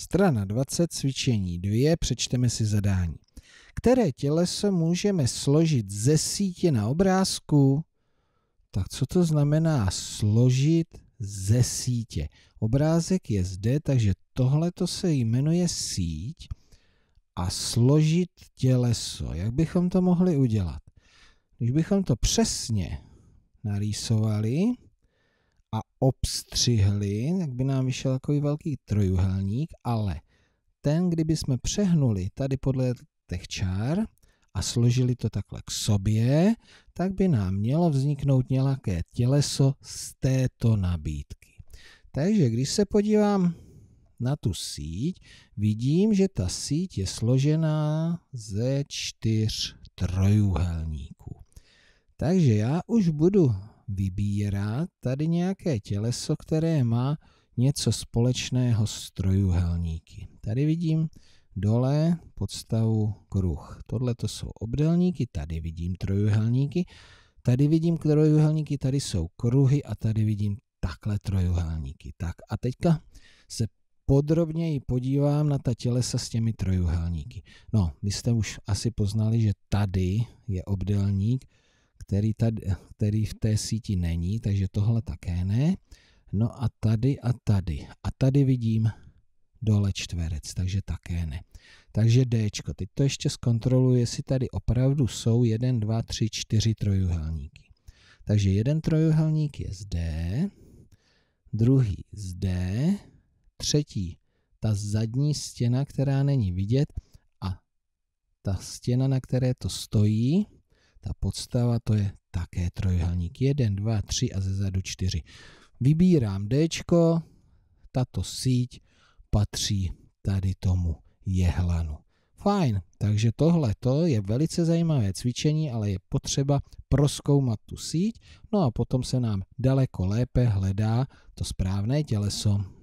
Strana 20, cvičení 2, přečteme si zadání. Které těleso můžeme složit ze sítě na obrázku? Tak co to znamená složit ze sítě? Obrázek je zde, takže tohle to se jmenuje síť a složit těleso. Jak bychom to mohli udělat? Když bychom to přesně narýsovali, obstřihli, tak by nám vyšel takový velký trojuhelník, ale ten, kdyby jsme přehnuli tady podle těch čár a složili to takhle k sobě, tak by nám mělo vzniknout nějaké těleso z této nabídky. Takže když se podívám na tu síť, vidím, že ta síť je složená ze čtyř trojuhelníků. Takže já už budu vybírá tady nějaké těleso, které má něco společného s trojuhelníky. Tady vidím dole podstavu kruh. Tohle to jsou obdelníky, tady vidím trojuhelníky, tady vidím trojuhelníky, tady jsou kruhy a tady vidím takhle trojuhelníky. Tak a teďka se podrobněji podívám na ta tělesa s těmi trojuhelníky. No, vy jste už asi poznali, že tady je obdelník, který, tady, který v té síti není, takže tohle také ne. No a tady a tady. A tady vidím dole čtverec, takže také ne. Takže D. Teď to ještě zkontroluji, jestli tady opravdu jsou 1, 2, 3, 4 trojuhelníky. Takže jeden trojuhelník je zde, druhý zde, třetí ta zadní stěna, která není vidět, a ta stěna, na které to stojí, ta podstava to je také trojuhelník. 1, 2, 3 a zadu 4. Vybírám D, tato síť patří tady tomu jehlanu. Fajn, takže tohle to je velice zajímavé cvičení, ale je potřeba proskoumat tu síť, no a potom se nám daleko lépe hledá to správné těleso.